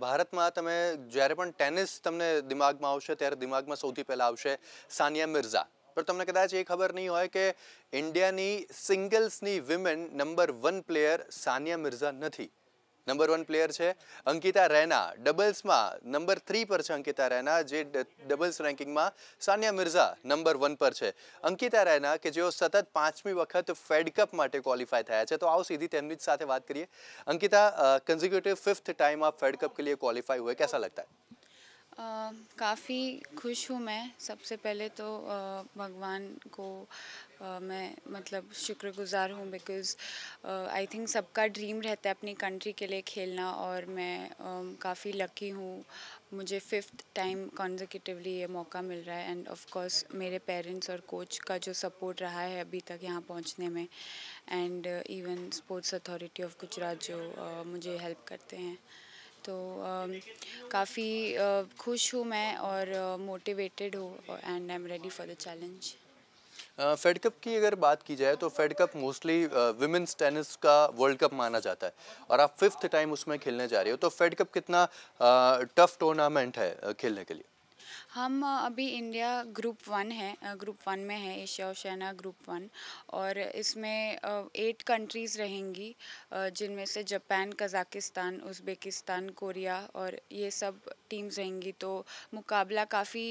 ભારતમાં તમે જ્યારે પણ ટેનિસ તમને દિમાગમાં આવશે ત્યારે દિમાગમાં સૌથી પહેલાં આવશે સાનિયા મિર્ઝા પણ તમને કદાચ એ ખબર નહીં હોય કે ઇન્ડિયાની સિંગલ્સની women number one player Sania Mirza નથી नंबर वन प्लेयर है अंकिता रैना डबल्स में नंबर थ्री पर है अंकिता रैना जे डबल्स रैंकिंग में सानिया मिर्जा नंबर वन पर है अंकिता रैना के जो सतत पांचमी वक्त फेडकप क्वालिफाई थे तो आओ सीधी बात करिए अंकिता कंजिक्यूटिव फिफ्थ टाइम आप कप के लिए क्वालिफाई हुए कैसा लगता है काफ़ी खुश हूँ मैं सबसे पहले तो भगवान को मैं मतलब शुक्रगुज़ार हूँ बिकॉज़ आई थिंक सबका ड्रीम रहता है अपनी कंट्री के लिए खेलना और मैं काफ़ी लकी हूँ मुझे फिफ्थ टाइम कॉन्जिकटिवली ये मौका मिल रहा है एंड ऑफ कोर्स मेरे पेरेंट्स और कोच का जो सपोर्ट रहा है अभी तक यहाँ पहुँचने में and even sports authority of Gujarat जो आ, मुझे हेल्प करते हैं तो um, काफ़ी uh, खुश हूँ मैं और मोटिवेटेड uh, हूँ and I am ready for the challenge Fed Cup की अगर बात की जाए तो Fed Cup mostly women's tennis का वर्ल्ड कप माना जाता है और आप फिफ्थ टाइम उसमें खेलने जा रहे हो तो फेड कप कितना टफ uh, टूर्नामेंट है खेलने के लिए हम अभी इंडिया ग्रुप वन है ग्रुप वन में है एशिया ओशियाना ग्रुप वन और इसमें एट कंट्रीज़ रहेंगी जिनमें से जापान कज़ाकिस्तान उज़्बेकिस्तान कोरिया और ये सब टीम्स रहेंगी तो मुकाबला काफ़ी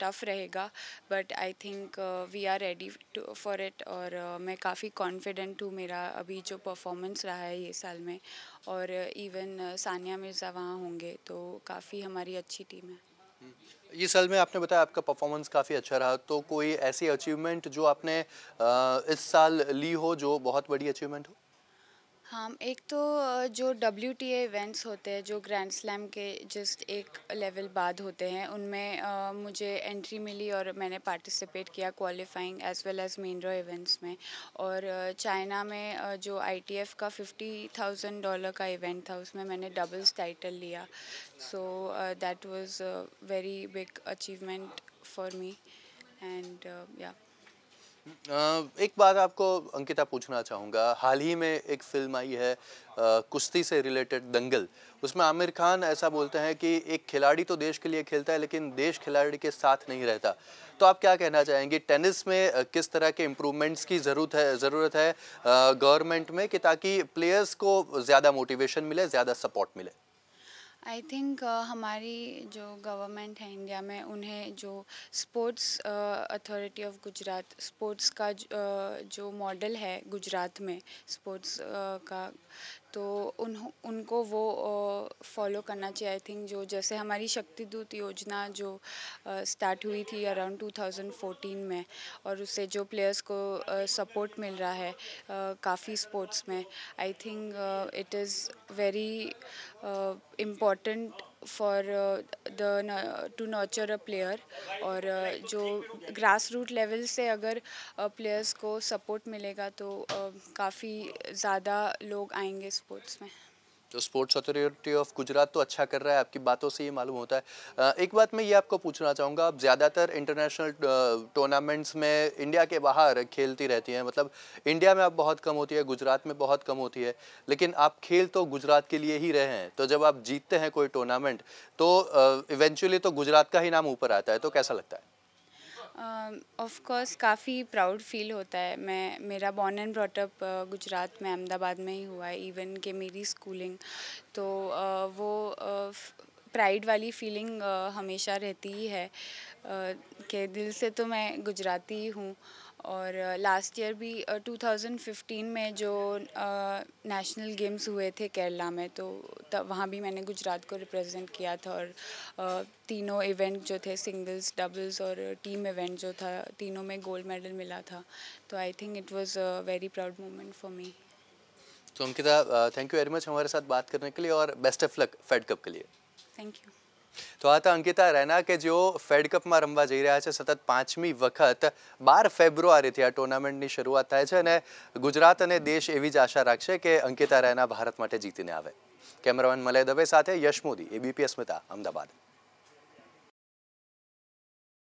टफ़ रहेगा but I think we are ready for it और मैं काफ़ी कॉन्फिडेंट हूँ मेरा अभी जो परफॉर्मेंस रहा है ये साल में और इवन सानिया मिर्ज़ा वहाँ होंगे तो काफ़ी हमारी अच्छी टीम है हम्म। ये साल में आपने बताया आपका परफॉर्मेंस काफ़ी अच्छा रहा तो कोई ऐसी अचीवमेंट जो आपने इस साल ली हो जो बहुत बड़ी अचीवमेंट हो हाँ एक तो जो डब्ल्यू टी एवेंट्स होते हैं जो ग्रैंड स्लैम के जस्ट एक लेवल बाद होते हैं उनमें मुझे एंट्री मिली और मैंने पार्टिसिपेट किया qualifying as well as main draw events में और चाइना में जो आईटीएफ का फिफ्टी थाउजेंड डॉलर का इवेंट था उसमें मैंने डबल्स टाइटल लिया so that was very big achievement for me and yeah एक बात आपको अंकिता पूछना चाहूँगा हाल ही में एक फिल्म आई है कुश्ती से रिलेटेड दंगल उसमें आमिर खान ऐसा बोलते हैं कि एक खिलाड़ी तो देश के लिए खेलता है लेकिन देश खिलाड़ी के साथ नहीं रहता तो आप क्या कहना चाहेंगे टेनिस में किस तरह के इम्प्रूवमेंट्स की ज़रूरत है ज़रूरत है गवर्नमेंट में कि ताकि प्लेयर्स को ज़्यादा मोटिवेशन मिले ज़्यादा सपोर्ट मिले आई थिंक uh, हमारी जो गवर्नमेंट है इंडिया में उन्हें जो sports authority of Gujarat sports का uh, जो मॉडल है गुजरात में स्पोर्ट्स uh, का तो उन उनको वो फॉलो करना चाहिए आई थिंक जो जैसे हमारी शक्ति दूत योजना जो स्टार्ट हुई थी अराउंड 2014 में और उससे जो प्लेयर्स को सपोर्ट मिल रहा है काफ़ी स्पोर्ट्स में I think it is very important for the to nurture a player और uh, जो ग्रास रूट लेवल से अगर प्लेयर्स uh, को सपोर्ट मिलेगा तो uh, काफ़ी ज़्यादा लोग आएंगे स्पोर्ट्स में तो स्पोर्ट्स अथॉरिटी ऑफ गुजरात तो अच्छा कर रहा है आपकी बातों से ये मालूम होता है एक बात मैं ये आपको पूछना चाहूँगा आप ज़्यादातर इंटरनेशनल टूर्नामेंट्स में इंडिया के बाहर खेलती रहती हैं मतलब इंडिया में आप बहुत कम होती है गुजरात में बहुत कम होती है लेकिन आप खेल तो गुजरात के लिए ही रहे हैं तो जब आप जीतते हैं कोई टूर्नामेंट तो इवेंचुअली तो गुजरात का ही नाम ऊपर आता है तो कैसा लगता है ऑफ कोर्स काफ़ी प्राउड फील होता है मैं मेरा बॉर्न एंड ब्रॉटअप गुजरात में अहमदाबाद में ही हुआ है इवन के मेरी स्कूलिंग तो uh, वो प्राइड uh, वाली फीलिंग uh, हमेशा रहती ही है uh, कि दिल से तो मैं गुजराती हूँ और लास्ट ईयर भी 2015 में जो नेशनल गेम्स हुए थे केरला में तो तब वहाँ भी मैंने गुजरात को रिप्रेजेंट किया था और तीनों इवेंट जो थे सिंगल्स डबल्स और टीम इवेंट जो था तीनों में गोल्ड मेडल मिला था तो I think it was a very proud moment for me तो Ankita thank you very much हमारे साथ बात करने के लिए और best of luck Fed Cup के लिए थैंक यू તો આ હતા અંકિતા રૈના કે જેઓ ફેડ કપમાં રમવા જઈ રહ્યા છે સતત પાંચમી વખત બાર ફેબ્રુઆરીથી આ ટુર્નામેન્ટની શરૂઆત થાય છે અને ગુજરાત અને દેશ એવી જ આશા રાખશે કે અંકિતા રૈના ભારત માટે જીતીને આવે કેમેરામેન મલય દવે સાથે યશ મોદી એબીપી અસ્મિતા અમદાવાદ